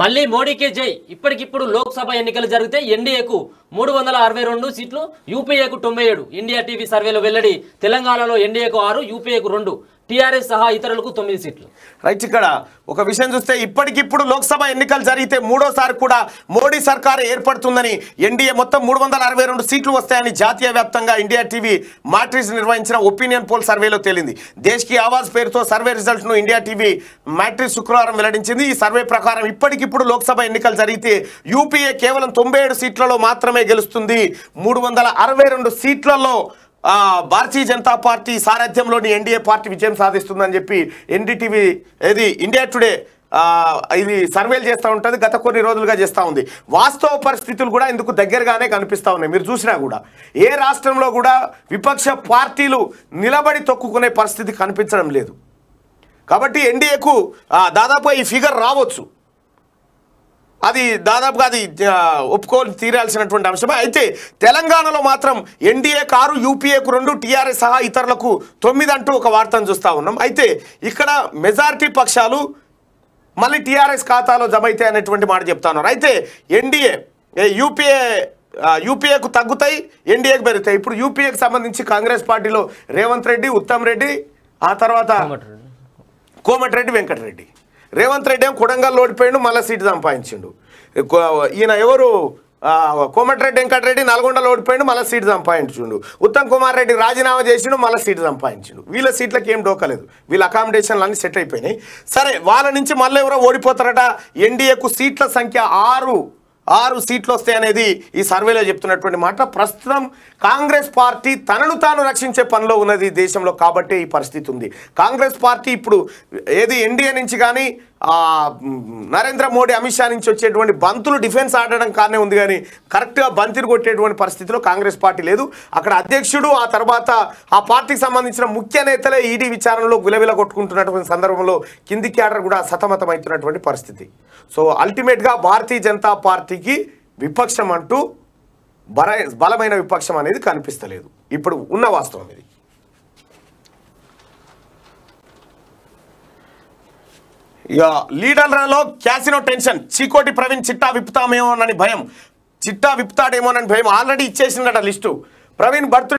మళ్ళీ మోడీకే జై ఇప్పటికిప్పుడు లోక్సభ ఎన్నికలు జరిగితే ఎన్డీఏకు మూడు వందల అరవై రెండు సీట్లు యూపీఏకు తొంభై ఏడు ఇండియా టీవీ సర్వేలో వెల్లడి తెలంగాణలో ఎన్డీఏకు ఆరు యూపీఏకు రెండు టీఆర్ఎస్ సహా ఇతరులకు తొమ్మిది సీట్లు రైట్ ఇక్కడ ఒక విషయం చూస్తే ఇప్పటికిప్పుడు లోక్సభ ఎన్నికలు జరిగితే మూడోసారి కూడా మోడీ సర్కార్ ఏర్పడుతుందని ఎన్డీఏ మొత్తం మూడు సీట్లు వస్తాయని జాతీయ వ్యాప్తంగా ఇండియా టీవీ మ్యాట్రిక్స్ నిర్వహించిన ఒపీనియన్ పోల్ సర్వేలో తేలింది దేశకి ఆవాజ్ పేరుతో సర్వే రిజల్ట్ ను ఇండియా టీవీ మ్యాట్రిక్స్ శుక్రవారం వెల్లడించింది ఈ సర్వే ప్రకారం ఇప్పటికిప్పుడు లోక్సభ ఎన్నికలు జరిగితే యూపీఏ కేవలం తొంభై సీట్లలో మాత్రమే మాత్రమే గెలుస్తుంది మూడు వందల అరవై రెండు సీట్లలో భారతీయ జనతా పార్టీ సారథ్యంలోని ఎన్డీఏ పార్టీ విజయం సాధిస్తుందని చెప్పి ఎన్డీటీవీ ఏది ఇండియా టుడే ఇది సర్వేలు చేస్తూ ఉంటుంది గత కొన్ని రోజులుగా చేస్తూ ఉంది వాస్తవ పరిస్థితులు కూడా ఇందుకు దగ్గరగానే కనిపిస్తూ ఉన్నాయి మీరు చూసినా కూడా ఏ రాష్ట్రంలో కూడా విపక్ష పార్టీలు నిలబడి తొక్కుకునే పరిస్థితి కనిపించడం లేదు కాబట్టి ఎన్డీఏకు దాదాపు ఈ ఫిగర్ రావచ్చు అది దాదాపుగా అది ఒప్పుకోని తీరాల్సినటువంటి అంశమే అయితే తెలంగాణలో మాత్రం ఎన్డీఏ కారు యూపీఏకు రెండు టీఆర్ఎస్ సహా ఇతరులకు తొమ్మిది అంటూ ఒక వార్తను చూస్తూ ఉన్నాం అయితే ఇక్కడ మెజారిటీ పక్షాలు మళ్ళీ టీఆర్ఎస్ ఖాతాలో జమ అయితే అనేటువంటి మాట చెప్తా ఉన్నారు అయితే ఎన్డీఏ యూపీఏ యూపీఏకు తగ్గుతాయి ఎన్డీఏకు పెరుగుతాయి ఇప్పుడు యూపీఏకి సంబంధించి కాంగ్రెస్ పార్టీలో రేవంత్ రెడ్డి ఉత్తమ్ రెడ్డి ఆ తర్వాత కోమటిరెడ్డి వెంకటరెడ్డి రేవంత్ రెడ్డి ఏం కొడంగల్లో ఓడిపోయిండు మళ్ళీ సీటు సంపాదించిండు ఈయన ఎవరు కోమటిరెడ్డి వెంకటరెడ్డి నల్గొండలో ఓడిపోయిండు మళ్ళీ సీటు సంపాదించుండు ఉత్తమ్ కుమార్ రెడ్డి రాజీనామా చేసిండు మళ్ళీ సీటు సంపాదించిండు వీళ్ళ సీట్లకి ఏం డోకలేదు వీళ్ళ అకామిడేషన్లు అన్నీ సెట్ అయిపోయినాయి సరే వాళ్ళ నుంచి మళ్ళీ ఎవరో ఓడిపోతారట ఎన్డీఏకు సీట్ల సంఖ్య ఆరు ఆరు సీట్లు అనేది ఈ సర్వేలో చెప్తున్నటువంటి మాట ప్రస్తుతం కాంగ్రెస్ పార్టీ తనను తాను రక్షించే పనిలో ఉన్నది దేశంలో కాబట్టి ఈ పరిస్థితి ఉంది కాంగ్రెస్ పార్టీ ఇప్పుడు ఏది ఎన్డీఏ నుంచి కానీ నరేంద్ర మోడీ అమిత్ షా నుంచి వచ్చేటువంటి బంతులు డిఫెన్స్ ఆడడం కానే ఉంది కానీ కరెక్ట్గా బంతిని కొట్టేటువంటి పరిస్థితిలో కాంగ్రెస్ పార్టీ లేదు అక్కడ అధ్యక్షుడు ఆ తర్వాత ఆ పార్టీకి సంబంధించిన ముఖ్య నేతలే ఈడీ విచారణలో విలవిల కొట్టుకుంటున్నటువంటి సందర్భంలో కింది క్యాడర్ కూడా సతమతమవుతున్నటువంటి పరిస్థితి సో అల్టిమేట్గా భారతీయ జనతా పార్టీకి విపక్షం అంటూ బలమైన విపక్షం అనేది కనిపిస్తలేదు ఇప్పుడు ఉన్న వాస్తవం ఇది ఇక లీడర్లలో క్యాసినో టెన్షన్ చీకోటి ప్రవీణ్ చిట్టా విప్పుతామేమోనని భయం చిట్టా విప్పుతాడేమోనని భయం ఆల్రెడీ ఇచ్చేసిందట లిస్టు ప్రవీణ్ బర్త్